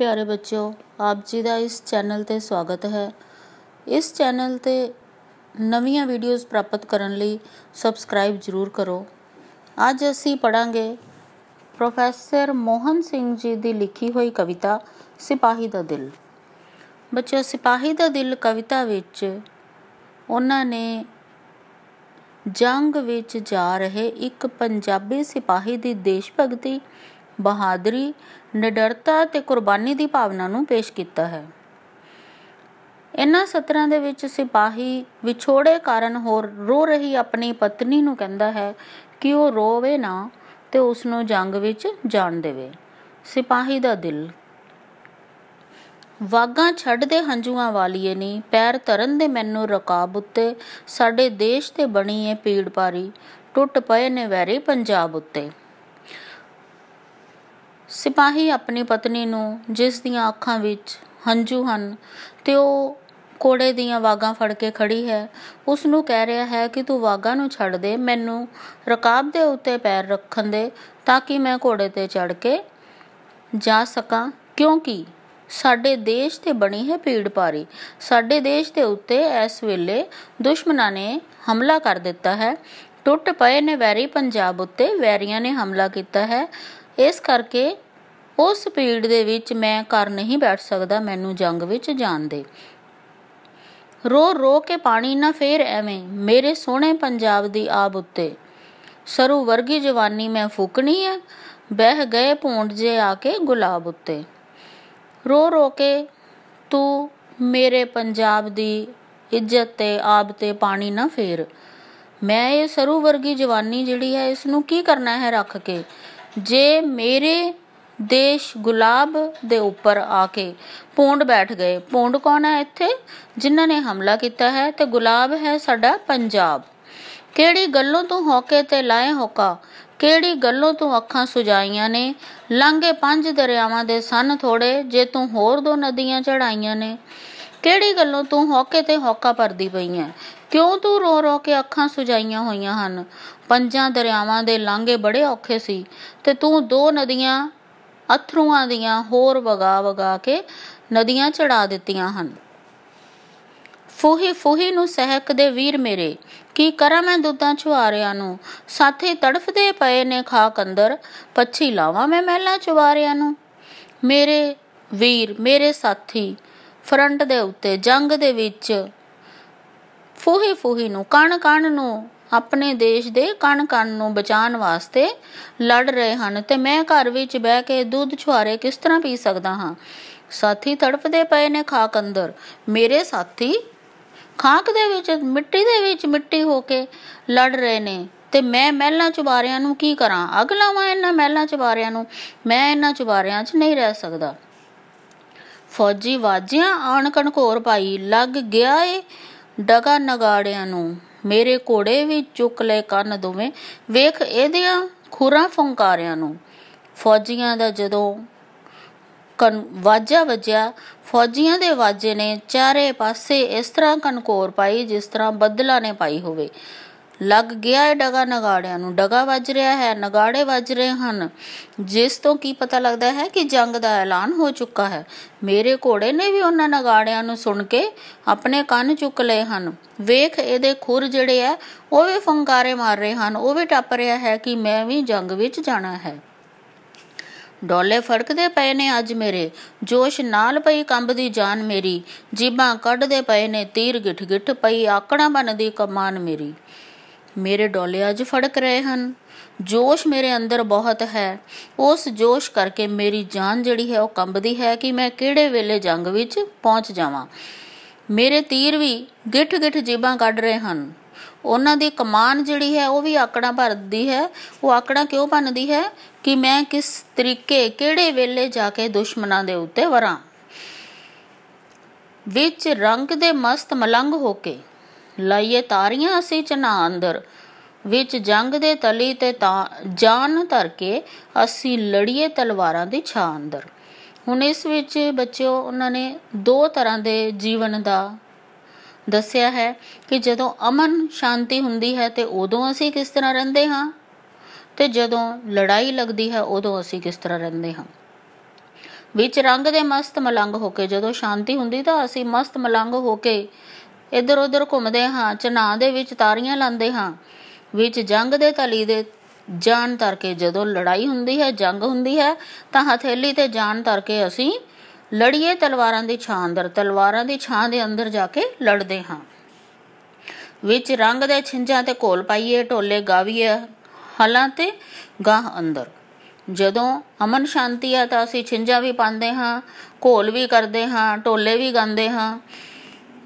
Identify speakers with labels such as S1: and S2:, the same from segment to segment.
S1: ਪਿਆਰੇ ਬੱਚਿਓ ਆਪ ਜੀ ਦਾ ਇਸ ਚੈਨਲ ਤੇ ਸਵਾਗਤ ਹੈ ਇਸ ਚੈਨਲ ਤੇ ਨਵੀਆਂ ਵੀਡੀਓਜ਼ ਪ੍ਰਾਪਤ ਕਰਨ ਲਈ ਸਬਸਕ੍ਰਾਈਬ ਜ਼ਰੂਰ ਕਰੋ ਅੱਜ ਅਸੀਂ ਪੜਾਂਗੇ ਪ੍ਰੋਫੈਸਰ ਮੋਹਨ ਸਿੰਘ ਜੀ ਦੀ ਲਿਖੀ ਹੋਈ ਕਵਿਤਾ ਸਿਪਾਹੀ ਦਾ ਦਿਲ ਬੱਚਿਓ ਸਿਪਾਹੀ ਦਾ ਦਿਲ ਕਵਿਤਾ ਵਿੱਚ ਉਹਨਾਂ ਨੇ ਜੰਗ ਵਿੱਚ ਜਾ ਰਹੇ ਇੱਕ ਪੰਜਾਬੀ ਸਿਪਾਹੀ ਦੀ ਦੇਸ਼ ਭਗਤੀ ਬਹਾਦਰੀ ਨਿਡਰਤਾ ਤੇ ਕੁਰਬਾਨੀ ਦੀ ਭਾਵਨਾ ਨੂੰ ਪੇਸ਼ ਕੀਤਾ ਹੈ ਇਨ੍ਹਾਂ ਸਤਰਾਂ ਦੇ ਵਿੱਚ ਸਿਪਾਹੀ ਵਿਛੋੜੇ ਕਾਰਨ ਹੋਰ ਰੋ ਰਹੀ ਆਪਣੀ ਪਤਨੀ ਨੂੰ ਕਹਿੰਦਾ ਹੈ ਕਿ ਉਹ ਰੋਵੇ ਨਾ ਤੇ ਉਸ ਨੂੰ ਜੰਗ ਵਿੱਚ ਜਾਣ ਦੇਵੇ ਸਿਪਾਹੀ ਦਾ ਦਿਲ ਵਾਗਾ ਛੱਡਦੇ ਹੰਝੂਆਂ ਵਾਲੀਏ ਨੀ ਪੈਰ ਧਰਨ ਦੇ ਮੈਨੂੰ ਰਕਾਬ ਉੱਤੇ ਸਾਡੇ ਦੇਸ਼ ਤੇ ਬਣੀ ਏ ਪੀੜ ਪਾਰੀ ਟੁੱਟ ਪਏ ਨੇ ਵੈਰੀ ਪੰਜਾਬ ਉੱਤੇ ਸਿਪਾਹੀ ਆਪਣੀ ਪਤਨੀ ਨੂੰ ਜਿਸ ਦੀਆਂ ਅੱਖਾਂ ਵਿੱਚ ਹੰਝੂ ਹਨ ਤੇ ਉਹ ਕੋੜੇ ਦੀਆਂ ਵਾਗਾਂ ਫੜ ਕੇ ਖੜੀ ਹੈ ਉਸ ਨੂੰ ਕਹਿ ਰਿਹਾ ਹੈ ਕਿ ਤੂੰ ਵਾਗਾਂ ਨੂੰ ਛੱਡ ਦੇ ਮੈਨੂੰ ਰਕਾਬ ਦੇ ਉੱਤੇ ਪੈਰ ਰੱਖਣ ਦੇ ਤਾਂ ਕਿ ਮੈਂ ਘੋੜੇ ਤੇ ਚੜ ਕੇ ਜਾ ਸਕਾਂ ਕਿਉਂਕਿ ਸਾਡੇ ਦੇਸ਼ ਤੇ ਬਣੀ ਹੈ ਪੀੜ ਪਾਰੀ ਸਾਡੇ ਦੇਸ਼ ਦੇ ਉੱਤੇ ਇਸ ਵੇਲੇ ਦੁਸ਼ਮਣਾਂ ਨੇ ਹਮਲਾ ਕਰ ਦਿੱਤਾ ਹੈ ਟੁੱਟ ਪਏ ਨੇ ਵੈਰੀ ਪੰਜਾਬ ਉੱਤੇ ਵੈਰੀਆਂ ਨੇ ਹਮਲਾ ਕੀਤਾ ਹੈ ਇਸ ਕਰਕੇ ਉਸ ਸਪੀਡ ਦੇ ਵਿੱਚ ਮੈਂ ਕਰ ਨਹੀਂ ਬੈਠ ਸਕਦਾ ਮੈਨੂੰ ਜੰਗ ਵਿੱਚ ਜਾਣ ਦੇ ਰੋ ਰੋ ਕੇ ਪਾਣੀ ਨਾ ਫੇਰ ਐਵੇਂ ਮੇਰੇ ਸੋਹਣੇ ਪੰਜਾਬ ਦੀ ਆਬ ਉੱਤੇ ਸਰੂ ਵਰਗੀ ਜਵਾਨੀ ਮੈਂ ਫੂਕਣੀ ਐ ਬਹਿ ਗਏ ਭੋਂਡ ਜੇ ਆ ਕੇ ਗੁਲਾਬ ਉੱਤੇ ਰੋ ਰੋ ਕੇ ਤੂੰ ਮੇਰੇ ਪੰਜਾਬ ਦੀ ਇੱਜ਼ਤ ਤੇ ਆਬ ਤੇ ਪਾਣੀ ਨਾ ਫੇਰ ਮੈਂ ਇਹ ਸਰੂ ਵਰਗੀ ਜਵਾਨੀ ਜਿਹੜੀ ਹੈ ਇਸ ਨੂੰ ਕੀ ਕਰਨਾ ਹੈ ਰੱਖ ਕੇ ਜੇ ਮੇਰੇ ਦੇਸ਼ ਗੁਲਾਬ ਦੇ ਉੱਪਰ ਆ ਕੇ ਪੌਂਡ ਬੈਠ ਗਏ ਪੌਂਡ ਕੌਣ ਹੈ ਇੱਥੇ ਜਿਨ੍ਹਾਂ ਨੇ ਹਮਲਾ ਕੀਤਾ ਹੈ ਤੇ ਗੁਲਾਬ ਹੈ ਸਾਡਾ ਪੰਜਾਬ ਕਿਹੜੀ ਗੱਲੋਂ ਤੂੰ ਹੋਕੇ ਤੇ ਲਾਏ ਹੋਕਾ ਕਿਹੜੀ ਗੱਲੋਂ ਤੂੰ ਅੱਖਾਂ ਸੁਜਾਈਆਂ ਨੇ ਲੰਘੇ ਪੰਜ ਦਰਿਆਵਾਂ ਦੇ ਸਨ ਥੋੜੇ ਜੇ ਤੂੰ ਹੋਰ ਦੋ ਨਦੀਆਂ ਚੜਾਈਆਂ ਨੇ ਕਿਹੜੀ ਗੱਲੋਂ ਤੂੰ ਹੋਕੇ ਤੇ ਹੋਕਾ ਪਰਦੀ ਪਈਆਂ ਕਿਉਂ ਤੂੰ ਰੋ ਰੋ ਕੇ ਅੱਖਾਂ ਸੁਜਾਈਆਂ ਹੋਈਆਂ ਹਨ ਪੰਜਾਂ ਦਰਿਆਵਾਂ ਦੇ ਲਾਂਘੇ ਬੜੇ ਔਖੇ ਸੀ ਤੇ ਤੂੰ ਦੋ ਨਦੀਆਂ ਅਥਰੂਆਂ ਦੀਆਂ ਹੋਰ ਵਗਾ ਵਗਾ ਕੇ ਨਦੀਆਂ ਚੜਾ ਦਿੱਤੀਆਂ ਹਨ ਫੋਹੀ ਫੋਹੀ ਨੂੰ ਦੇ ਵੀਰ ਮੇਰੇ ਕੀ ਕਰਾਂ ਮੈਂ ਦੁੱਧਾਂ ਚੁਆਰਿਆਂ ਨੂੰ ਸਾਥੇ ਤੜਫਦੇ ਪਏ ਨੇ ਖਾਕ ਅੰਦਰ ਪੱਛੀ ਲਾਵਾਂ ਮੈਂ ਮਹਿਲਾ ਚੁਆਰਿਆਂ ਨੂੰ ਮੇਰੇ ਵੀਰ ਮੇਰੇ ਸਾਥੀ ਫਰੰਟ ਦੇ ਉੱਤੇ ਜੰਗ ਦੇ ਵਿੱਚ ਫੂਹੀ ਫੂਹੀ ਨੂੰ ਕਣ ਕਣ ਨੂੰ ਆਪਣੇ ਦੇਸ਼ ਦੇ ਕਣ ਕਣ ਨੂੰ ਬਚਾਉਣ ਵਾਸਤੇ ਲੜ ਰਹੇ ਹਨ ਤੇ ਮੈਂ ਘਰ ਵਿੱਚ ਬਹਿ ਕੇ ਦੁੱਧ ਛੁਆਰੇ ਕਿਸ ਤਰ੍ਹਾਂ ਪੀ ਸਕਦਾ ਹਾਂ ਸਾਥੀ ਤੜਫਦੇ ਪਏ ਨੇ ਖਾਕ ਅੰਦਰ ਮੇਰੇ ਸਾਥੀ ਖਾਕ ਦੇ ਵਿੱਚ ਮਿੱਟੀ ਦੇ ਵਿੱਚ ਮਿੱਟੀ ਹੋ ਕੇ ਲੜ ਰਹੇ ਨੇ ਤੇ ਮੈਂ ਮਹਿਲਾਂ ਚੁਬਾਰਿਆਂ ਨੂੰ ਕੀ ਕਰਾਂ ਅਗ ਲਾਵਾਂ ਇਹਨਾਂ ਮਹਿਲਾਂ ਚੁਬਾਰਿਆਂ ਨੂੰ ਮੈਂ ਇਹਨਾਂ ਚੁਬਾਰਿਆਂ 'ਚ ਨਹੀਂ ਰਹਿ ਸਕਦਾ ਫੌਜੀ ਵਾਜਿਆਂ ਆਣ ਕਣਕੋਰ ਪਾਈ ਲੱਗ ਗਿਆ ਏ ਡਗਾ ਨਗਾੜਿਆਂ ਨੂੰ ਮੇਰੇ ਘੋੜੇ ਵੀ ਚੁੱਕ ਲੈ ਕੰਨ ਦੋਵੇਂ ਵੇਖ ਇਹਦੀਆਂ ਖੁਰਾ ਫੰਕਾਰਿਆਂ ਨੂੰ ਫੌਜੀਆਂ ਦਾ ਜਦੋਂ ਕਨ ਵਾਜਾ ਵਜਿਆ ਫੌਜੀਆਂ ਦੇ ਵਾਜੇ ਨੇ ਚਾਰੇ ਪਾਸੇ ਇਸ ਤਰ੍ਹਾਂ ਕਨਕੋਰ ਪਾਈ ਜਿਸ ਤਰ੍ਹਾਂ ਬੱਦਲਾਂ ਨੇ ਪਾਈ ਹੋਵੇ ਲੱਗ ਗਿਆ ਹੈ ਡਗਾ ਨਗਾੜਿਆਂ ਨੂੰ ਡਗਾ ਵੱਜ ਰਿਹਾ ਹੈ ਨਗਾੜੇ ਵੱਜ ਰਹੇ ਹਨ ਜਿਸ ਤੋਂ ਕੀ ਪਤਾ ਲੱਗਦਾ ਹੈ ਕਿ ਜੰਗ ਦਾ ਐਲਾਨ ਹੋ ਚੁੱਕਾ ਹੈ ਮੇਰੇ ਘੋੜੇ ਨੇ ਵੀ ਉਹਨਾਂ ਨਗਾੜਿਆਂ ਨੂੰ ਸੁਣ ਕੇ ਆਪਣੇ ਕੰਨ ਚੁੱਕ ਲਏ ਹਨ ਵੇਖ ਇਹਦੇ ਖੁਰ ਜਿਹੜੇ ਆ ਉਹ ਵੀ ਫੰਕਾਰੇ ਮਾਰ ਰਹੇ ਹਨ ਉਹ ਵੀ ਟੱਪ ਰਿਹਾ ਹੈ ਕਿ ਮੈਂ ਵੀ ਜੰਗ ਵਿੱਚ ਜਾਣਾ ਹੈ ਡੋਲੇ ਫੜਕਦੇ ਪਏ ਨੇ ਅੱਜ ਮੇਰੇ ਜੋਸ਼ ਨਾਲ ਪਈ ਕੰਬਦੀ ਜਾਨ ਮੇਰੀ ਜੀਬਾਂ ਕੱਢਦੇ ਪਏ ਨੇ ਤੀਰ ਗਿਠ ਗਿਠ ਪਈ ਆਕੜਾਂ ਬਨਦੀ ਕਮਾਨ ਮੇਰੀ ਮੇਰੇ ਡੋਲੇ ਅੱਜ ਫੜਕ ਰਹੇ ਹਨ ਜੋਸ਼ ਮੇਰੇ ਅੰਦਰ ਬਹੁਤ ਹੈ ਉਸ ਜੋਸ਼ ਕਰਕੇ ਮੇਰੀ ਜਾਨ ਜਿਹੜੀ ਹੈ ਉਹ ਕੰਬਦੀ ਹੈ ਕਿ ਮੈਂ ਕਿਹੜੇ ਵੇਲੇ ਜੰਗ ਵਿੱਚ ਪਹੁੰਚ ਜਾਵਾਂ ਮੇਰੇ ਤੀਰ ਵੀ ਗਿੱਠ-ਗਿੱਠ ਜੀਬਾਂ ਕੱਢ ਰਹੇ ਹਨ ਉਹਨਾਂ ਦੀ ਕਮਾਨ ਜਿਹੜੀ ਹੈ ਉਹ ਵੀ ਆਕੜਾਂ ਭਰਦੀ ਹੈ ਉਹ ਆਕੜਾਂ ਕਿਉਂ ਬਣਦੀ ਹੈ ਕਿ ਮੈਂ ਕਿਸ ਤਰੀਕੇ ਕਿਹੜੇ ਵੇਲੇ ਜਾ ਕੇ ਦੁਸ਼ਮਣਾਂ ਦੇ ਉੱਤੇ ਵਰਾਂ ਵਿੱਚ ਰੰਗ ਦੇ ਮਸਤ ਮਲੰਗ ਹੋ ਕੇ ਲਈਏ ਤਾਰੀਆਂ ਅਸੀਂ ਚਨਾ ਅੰਦਰ ਵਿੱਚ ਜੰਗ ਦੇ ਤਲੀ ਤੇ ਤਾਂ ਜਾਨ ਧਰ ਕੇ ਅਸੀਂ ਲੜੀਏ ਤਲਵਾਰਾਂ ਦੀ ਛਾਂ ਅੰਦਰ ਹੁਣ ਇਸ ਵਿੱਚ ਬੱਚਿਓ ਉਹਨਾਂ ਨੇ ਦੋ ਤਰ੍ਹਾਂ ਦੇ ਜੀਵਨ ਦਾ ਦੱਸਿਆ ਹੈ ਕਿ ਜਦੋਂ ਅਮਨ ਸ਼ਾਂਤੀ ਹੁੰਦੀ ਹੈ ਤੇ ਉਦੋਂ ਅਸੀਂ ਕਿਸ ਤਰ੍ਹਾਂ ਰਹਿੰਦੇ ਹਾਂ ਤੇ ਜਦੋਂ ਲੜਾਈ ਲੱਗਦੀ ਹੈ ਉਦੋਂ ਅਸੀਂ ਕਿਸ ਤਰ੍ਹਾਂ ਰਹਿੰਦੇ ਹਾਂ ਵਿੱਚ ਰੰਗ ਦੇ ਮਸਤ ਮਲੰਗ ਹੋ ਕੇ ਜਦੋਂ ਸ਼ਾਂਤੀ ਹੁੰਦੀ ਤਾਂ ਅਸੀਂ ਮਸਤ ਮਲੰਗ ਹੋ ਕੇ ਇੱਧਰ ਉੱਧਰ ਘੁੰਮਦੇ ਹਾਂ ਚਨਾ ਦੇ ਵਿੱਚ ਤਾਰੀਆਂ ਲਾਉਂਦੇ ਹਾਂ ਵਿੱਚ ਜੰਗ ਦੇ ਤਲੀ ਦੇ ਜਾਨ ਤਰ ਕੇ ਜਦੋਂ ਲੜਾਈ ਹੁੰਦੀ ਹੈ ਜੰਗ ਹੁੰਦੀ ਹੈ ਤਾਂ ਹਥੇਲੀ ਤੇ ਜਾਨ ਤਰ ਕੇ ਅਸੀਂ ਲੜੀਏ ਤਲਵਾਰਾਂ ਦੀ ਛਾਂ ਅੰਦਰ ਤਲਵਾਰਾਂ ਦੀ ਛਾਂ ਦੇ ਅੰਦਰ ਜਾ ਕੇ ਲੜਦੇ ਹਾਂ ਵਿੱਚ ਰੰਗ ਦੇ ਛਿੰਝਾਂ ਤੇ ਕੋਲ ਪਾਈਏ ਢੋਲੇ ਗਾਵੀਏ ਹਲਾਂ ਤੇ ਗਾਹ ਅੰਦਰ ਜਦੋਂ ਅਮਨ ਸ਼ਾਂਤੀ ਆ ਤਾਂ ਅਸੀਂ ਛਿੰਝਾਂ ਵੀ ਪਾਉਂਦੇ ਹਾਂ ਕੋਲ ਵੀ ਕਰਦੇ ਹਾਂ ਢੋਲੇ ਵੀ ਗਾਉਂਦੇ ਹਾਂ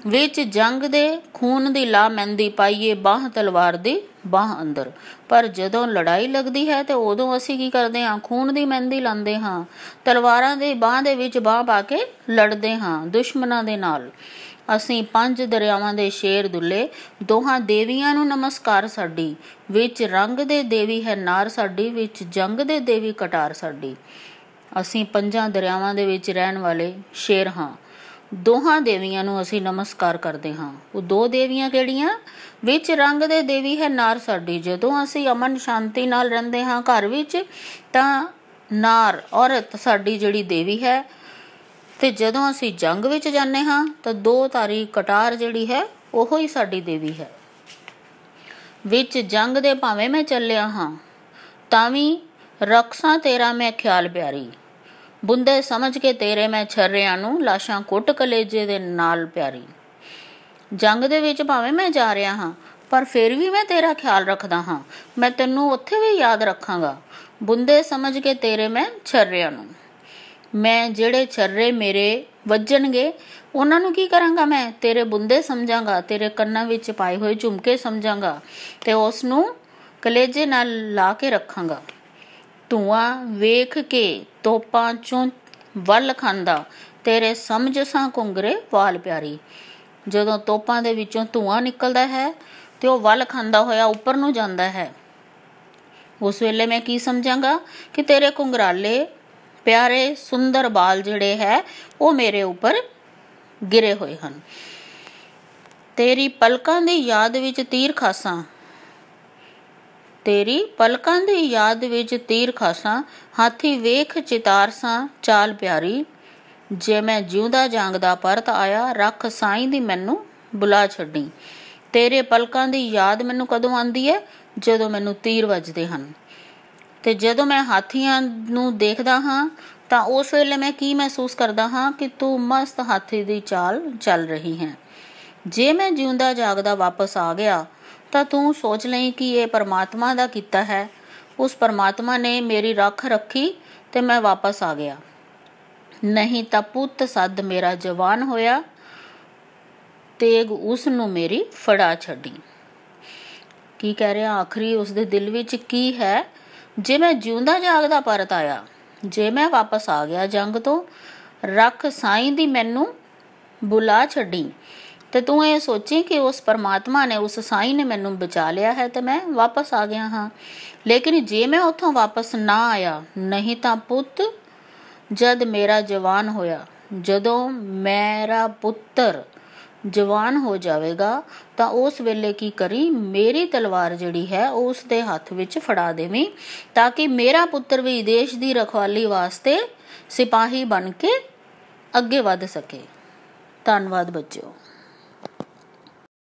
S1: ਵਿੱਚ ਜੰਗ ਦੇ ਖੂਨ ਦੀ ਲਾ ਮਹਿੰਦੀ ਪਾਈਏ ਬਾਹ ਤਲਵਾਰ ਦੀ ਬਾਹ ਅੰਦਰ ਪਰ ਜਦੋਂ ਲੜਾਈ ਲੱਗਦੀ ਹੈ ਤੇ ਉਦੋਂ ਅਸੀਂ ਕੀ ਕਰਦੇ ਹਾਂ ਖੂਨ ਦੀ ਮਹਿੰਦੀ ਲਾਉਂਦੇ ਹਾਂ ਤਲਵਾਰਾਂ ਦੇ ਬਾਹ ਦੇ ਵਿੱਚ ਬਾਹ ਪਾ ਕੇ ਲੜਦੇ ਹਾਂ ਦੁਸ਼ਮਣਾਂ ਦੇ ਨਾਲ ਅਸੀਂ ਪੰਜ ਦਰਿਆਵਾਂ ਦੇ ਸ਼ੇਰ ਦੁੱਲੇ ਦੋਹਾਂ ਦੇਵੀਆਂ ਨੂੰ ਨਮਸਕਾਰ ਸਾਡੀ ਵਿੱਚ ਰੰਗ ਦੇ ਦੇਵੀ ਹੈ ਨਾਰ ਸਾਡੀ ਵਿੱਚ ਜੰਗ ਦੇ ਦੇਵੀ ਕਟਾਰ ਸਾਡੀ ਅਸੀਂ ਪੰਜਾਂ ਦਰਿਆਵਾਂ ਦੇ ਵਿੱਚ ਰਹਿਣ ਵਾਲੇ ਸ਼ੇਰ ਹਾਂ ਦੋਹਾਂ ਦੇਵੀਆਂ ਨੂੰ ਅਸੀਂ ਨਮਸਕਾਰ ਕਰਦੇ ਹਾਂ ਉਹ ਦੋ ਦੇਵੀਆਂ ਕਿਹੜੀਆਂ ਵਿੱਚ ਰੰਗ ਦੇ ਦੇਵੀ ਹੈ ਨਾਰ ਸਾਡੀ ਜਦੋਂ ਅਸੀਂ ਅਮਨ ਸ਼ਾਂਤੀ ਨਾਲ ਰਹਿੰਦੇ ਹਾਂ ਘਰ ਵਿੱਚ ਤਾਂ ਨਾਰ ਔਰਤ ਸਾਡੀ ਜਿਹੜੀ ਦੇਵੀ ਹੈ ਤੇ ਜਦੋਂ ਅਸੀਂ ਜੰਗ ਵਿੱਚ ਜਾਂਦੇ ਹਾਂ ਤਾਂ ਦੋ ਤਾਰੀ ਕਟਾਰ ਜਿਹੜੀ ਹੈ ਉਹੋ ਹੀ ਸਾਡੀ ਦੇਵੀ ਹੈ ਵਿੱਚ ਜੰਗ ਦੇ ਭਾਵੇਂ ਮੈਂ ਚੱਲਿਆ ਹਾਂ ਤਾਂ ਵੀ ਰਕਸਾਂ ਤੇਰਾ ਮੈਂ ਖਿਆਲ ਪਿਆਰੀ ਬੁੰਦੇ ਸਮਝ ਕੇ ਤੇਰੇ ਮੈਂ ਛਰਿਆਂ ਨੂੰ ਲਾਸ਼ਾਂ ਕੁੱਟ ਕਲੇਜੇ ਦੇ ਨਾਲ ਪਿਆਰੀ ਜੰਗ ਦੇ ਵਿੱਚ ਭਾਵੇਂ ਮੈਂ ਜਾ ਰਿਹਾ ਹਾਂ ਪਰ ਫਿਰ ਵੀ ਮੈਂ ਤੇਰਾ ਖਿਆਲ ਰੱਖਦਾ ਹਾਂ ਮੈਂ ਤੈਨੂੰ ਉੱਥੇ ਵੀ ਯਾਦ ਰੱਖਾਂਗਾ ਬੁੰਦੇ ਸਮਝ ਕੇ ਤੇਰੇ ਮੈਂ ਛਰਿਆਂ ਨੂੰ ਮੈਂ ਜਿਹੜੇ ਛਰਰੇ ਮੇਰੇ ਵੱਜਣਗੇ ਉਹਨਾਂ ਨੂੰ ਕੀ ਕਰਾਂਗਾ ਮੈਂ ਤੇਰੇ ਬੁੰਦੇ ਸਮਝਾਂਗਾ ਤੇਰੇ ਕੰਨਾਂ ਵਿੱਚ ਪਾਏ ਹੋਏ ਝੁਮਕੇ ਸਮਝਾਂਗਾ ਤੇ ਉਸ ਨੂੰ ਕਲੇਜੇ ਨਾਲ ਲਾ ਕੇ ਰੱਖਾਂਗਾ ਧੂਆ ਵੇਖ ਕੇ ਤੋਪਾਂ ਚੋਂ ਵੱਲ ਖਾਂਦਾ ਤੇਰੇ ਸਮਝ ਸਾਂ ਕੁੰਗਰੇ ਵਾਲ ਪਿਆਰੀ ਜਦੋਂ ਤੋਪਾਂ ਦੇ ਵਿੱਚੋਂ ਧੂਆ ਨਿਕਲਦਾ ਹੈ ਤੇ ਉਹ ਵੱਲ ਖਾਂਦਾ ਹੋਇਆ ਉੱਪਰ ਨੂੰ ਜਾਂਦਾ ਹੈ ਉਸ ਵੇਲੇ ਮੈਂ ਕੀ ਸਮਝਾਂਗਾ ਕਿ ਤੇਰੇ ਕੁੰਗਰਾਲੇ ਪਿਆਰੇ ਸੁੰਦਰ ਬਾਲ ਜਿਹੜੇ ਹੈ ਉਹ ਮੇਰੇ ਉੱਪਰ ਗਿਰੇ ਹੋਏ ਹਨ ਤੇਰੀ ਪਲਕਾਂ ਦੀ ਯਾਦ ਵਿੱਚ ਤੀਰ ਖਾਸਾਂ ਤੇਰੀ ਪਲਕਾਂ ਦੀ ਯਾਦ ਵਿੱਚ ਤੀਰ ਖਾਸਾਂ ਹਾਥੀ ਵੇਖ ਚਿਤਾਰਸਾਂ ਚਾਲ ਪਿਆਰੀ ਜੇ ਮੈਂ ਜਿਉਂਦਾ ਜਾਗਦਾ ਪਰਤ ਆਇਆ ਰੱਖ ਸਾਈਂ ਦੀ ਮੈਨੂੰ ਬੁਲਾ ਛੱਡੀ ਤੇਰੇ ਪਲਕਾਂ ਦੀ ਯਾਦ ਮੈਨੂੰ ਕਦੋਂ ਆਂਦੀ ਹੈ ਜਦੋਂ ਮੈਨੂੰ ਤੀਰ ਵੱਜਦੇ ਹਨ ਤੇ ਜਦੋਂ ਮੈਂ ਹਾਥੀਆਂ ਨੂੰ ਦੇਖਦਾ ਹਾਂ ਤਾਂ ਉਸ ਵੇਲੇ ਮੈਂ ਕੀ ਮਹਿਸੂਸ ਕਰਦਾ ਹਾਂ ਕਿ ਤੂੰ ਮਸਤ ਹਾਥੀ ਦੀ ਚਾਲ ਚੱਲ ਰਹੀ ਹੈ ਜੇ ਮੈਂ ਜਿਉਂਦਾ ਜਾਗਦਾ ਵਾਪਸ ਆ ਗਿਆ ਤਾਂ ਤੂੰ ਸੋਚ ਲਈ ਕਿ ਇਹ ਪਰਮਾਤਮਾ ਦਾ ਕੀਤਾ ਹੈ ਉਸ ਪਰਮਾਤਮਾ ਨੇ ਮੇਰੀ ਰੱਖ ਰੱਖੀ ਤੇ ਮੈਂ ਵਾਪਸ ਆ ਗਿਆ ਨਹੀਂ ਤਾਂ ਪੁੱਤ ਸੱਦ ਮੇਰਾ ਜਵਾਨ ਹੋਇਆ ਤੇਗ ਉਸ ਨੂੰ ਮੇਰੀ ਫੜਾ ਛੱਡੀ ਕੀ ਕਹਿ ਰਿਹਾ ਆਖਰੀ ਉਸ ਦੇ ਦਿਲ ਵਿੱਚ ਕੀ ਹੈ ਜੇ ਮੈਂ ਜਿਉਂਦਾ ਜਾਗਦਾ ਪਰਤ ਆਇਆ ਜੇ ਮੈਂ ਵਾਪਸ ਆ ਗਿਆ ਜੰਗ ਤੋਂ ਰੱਖ ਸਾਈਂ ਦੀ ਮੈਨੂੰ ਬੁਲਾ ਛੱਡੀ ਤੇ ਤੂੰ ਇਹ ਸੋਚੀ ਕਿ ਉਸ ਪਰਮਾਤਮਾ ਨੇ ਉਸ ਸਾਈ ਨੇ ਮੈਨੂੰ ਬਚਾ ਲਿਆ ਹੈ ਤੇ ਮੈਂ ਵਾਪਸ ਆ ਗਿਆ ਹਾਂ ਲੇਕਿਨ ਜੇ ਮੈਂ ਉੱਥੋਂ ਵਾਪਸ ਨਾ ਆਇਆ ਨਹੀਂ ਤਾਂ ਪੁੱਤ ਜਦ ਮੇਰਾ ਜਵਾਨ ਹੋਇਆ ਜਦੋਂ ਮੇਰਾ ਪੁੱਤਰ ਜਵਾਨ ਹੋ ਜਾਵੇਗਾ ਤਾਂ ਉਸ ਵੇਲੇ ਕੀ ਕਰੀ ਮੇਰੀ ਤਲਵਾਰ ਜਿਹੜੀ ਹੈ ਉਸ ਦੇ ਹੱਥ ਵਿੱਚ ਫੜਾ ਦੇਵੀਂ ਤਾਂ ਕਿ ਮੇਰਾ ਪੁੱਤਰ ਵੀ ਦੇਸ਼ ਦੀ ਰਖਵਾਲੀ ਵਾਸਤੇ ਸਿਪਾਹੀ ਬਣ ਕੇ ਅੱਗੇ ਵਧ ਸਕੇ ਧੰਨਵਾਦ ਬੱਚਿਓ